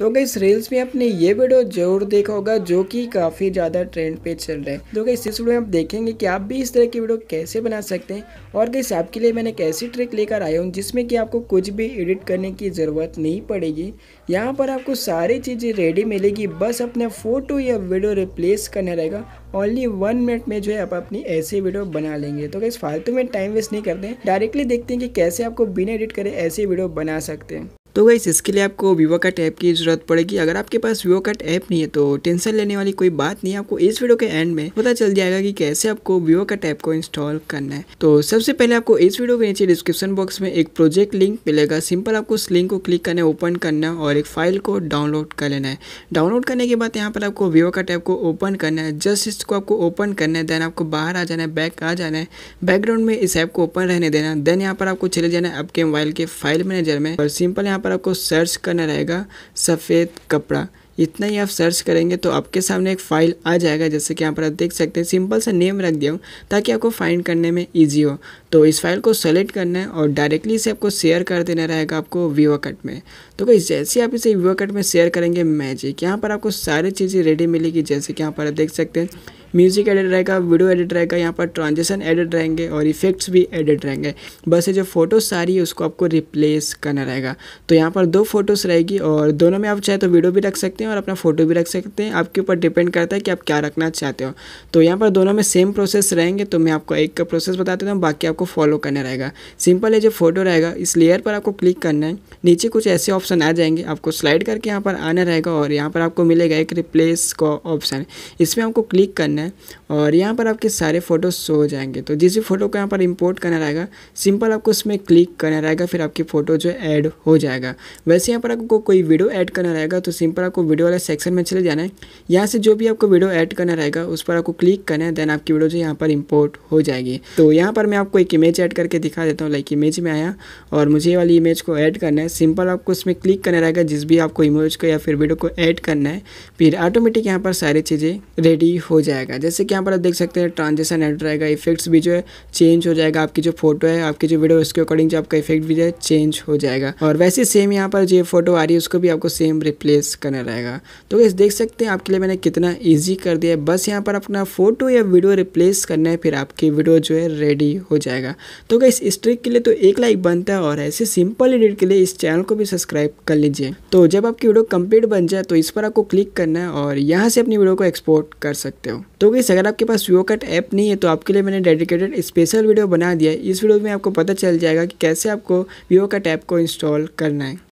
तो गई रील्स में आपने ये वीडियो जरूर देखा होगा जो कि काफ़ी ज़्यादा ट्रेंड पे चल रहा है तो गई इस वीडियो में आप देखेंगे कि आप भी इस तरह की वीडियो कैसे बना सकते हैं और गई आपके लिए मैंने एक ऐसी ट्रिक लेकर आया हूँ जिसमें कि आपको कुछ भी एडिट करने की ज़रूरत नहीं पड़ेगी यहाँ पर आपको सारी चीज़ें रेडी मिलेगी बस अपने फ़ोटो या वीडियो रिप्लेस करना रहेगा ओनली वन मिनट में जो है आप अपनी ऐसी वीडियो बना लेंगे तो गई फालतू में टाइम वेस्ट नहीं करते डायरेक्टली देखते हैं कि कैसे आपको बिना एडिट करे ऐसी वीडियो बना सकते हैं तो वही इसके लिए आपको वीवो कट ऐप की जरूरत पड़ेगी अगर आपके पास वीवो कट ऐप नहीं है तो टेंशन लेने वाली कोई बात नहीं आपको इस वीडियो के एंड में पता चल जाएगा कि कैसे आपको वीवो कट ऐप को इंस्टॉल करना है तो सबसे पहले आपको इस वीडियो के नीचे डिस्क्रिप्शन बॉक्स में एक प्रोजेक्ट लिंक मिलेगा सिंपल आपको उस लिंक को क्लिक करना है ओपन करना है और एक फाइल को डाउनलोड कर लेना है डाउनलोड करने के बाद यहाँ पर आपको वीवो कट ऐप को ओपन करना है जस्ट इसको आपको ओपन करना है देन आपको बाहर आ जाना है बैक आ जाना है बैकग्राउंड में इस ऐप को ओपन रहने देना देन यहाँ पर आपको चले जाना है आपके मोबाइल के फाइल मैनेजर में और सिंपल यहाँ यहाँ पर आपको सर्च करना रहेगा सफ़ेद कपड़ा इतना ही आप सर्च करेंगे तो आपके सामने एक फ़ाइल आ जाएगा जैसे कि यहाँ पर आप देख सकते हैं सिंपल सा नेम रख दिया हूँ ताकि आपको फाइंड करने में ईजी हो तो इस फाइल को सेलेक्ट करना है और डायरेक्टली इसे आपको शेयर कर देना रहेगा आपको वीवो कट में तो कहीं जैसे आप इसे वीवो कट में शेयर करेंगे मैजिक यहाँ पर आपको सारी चीज़ें रेडी मिलेगी जैसे कि यहाँ पर आप देख सकते हैं म्यूजिक एडिट रहेगा वीडियो एडिट रहेगा यहाँ पर ट्रांजेक्शन एडिट रहेंगे और इफेक्ट्स भी एडिट रहेंगे बस ये जो फोटो सारी है उसको आपको रिप्लेस करना रहेगा तो यहाँ पर दो फोटोज़ रहेगी और दोनों में आप चाहे तो वीडियो भी रख सकते हैं और अपना फ़ोटो भी रख सकते हैं आपके ऊपर डिपेंड करता है कि आप क्या रखना चाहते हो तो यहाँ पर दोनों में सेम प्रोसेस रहेंगे तो मैं आपको एक का प्रोसेस बता देता हूँ बाकी आपको आपको फॉलो करना रहेगा सिंपल है जो फोटो रहेगा इस लेयर पर आपको क्लिक करना है नीचे कुछ ऐसे ऑप्शन आ जाएंगे आपको स्लाइड करके यहाँ पर आना रहेगा और यहाँ पर आपको मिलेगा एक रिप्लेस का ऑप्शन इसमें आपको क्लिक करना है और यहाँ पर आपके सारे फ़ोटो शो हो जाएंगे तो जिस भी फ़ोटो को यहाँ पर इम्पोर्ट करना रहेगा सिंपल आपको उसमें क्लिक करना रहेगा फिर आपकी फ़ोटो जो है ऐड हो जाएगा वैसे यहाँ पर आपको कोई वीडियो ऐड करना रहेगा तो सिंपल आपको वीडियो वाला सेक्शन में चले जाना है यहाँ से जो भी आपको वीडियो ऐड करना रहेगा उस पर आपको क्लिक करना है देन आपकी वीडियो जो यहाँ पर इम्पोर्ट हो जाएगी तो यहाँ पर मैं आपको एक एक इमेज ऐड करके दिखा देता हूँ लाइक इमेज में आया और मुझे वाली इमेज को ऐड करना है सिंपल आपको उसमें क्लिक करना रहेगा जिस भी आपको इमेज को या फिर वीडियो को ऐड करना है फिर ऑटोमेटिक यहाँ पर सारी चीज़ें रेडी हो जाएगा जैसे कि यहाँ पर आप देख सकते हैं ट्रांजेक्शन ऐड रहेगा इफेक्ट्स भी जो है चेंज हो जाएगा आपकी जो फोटो है आपकी जो वीडियो उसके अकॉर्डिंग जो आपका इफेक्ट भी जो है चेंज हो जाएगा और वैसे सेम यहाँ पर जो फोटो आ रही है उसको भी आपको सेम रिप्लेस करना रहेगा तो इस देख सकते हैं आपके लिए मैंने कितना ईजी कर दिया है बस यहाँ पर अपना फोटो या वीडियो रिप्लेस करना है फिर आपकी वीडियो जो है रेडी हो जाएगा जाएगा तो गैस इस ट्रिक के लिए तो एक लाइक बनता है और ऐसे सिंपल एडिट के लिए इस चैनल को भी सब्सक्राइब कर लीजिए तो जब आपकी वीडियो कंप्लीट बन जाए तो इस पर आपको क्लिक करना है और यहाँ से अपनी वीडियो को एक्सपोर्ट कर सकते हो तो गैस अगर आपके पास वीओ कट ऐप नहीं है तो आपके लिए मैंने डेडिकेटेड स्पेशल वीडियो बना दिया इस वीडियो में आपको पता चल जाएगा कि कैसे आपको वीओ कट ऐप को इंस्टॉल करना है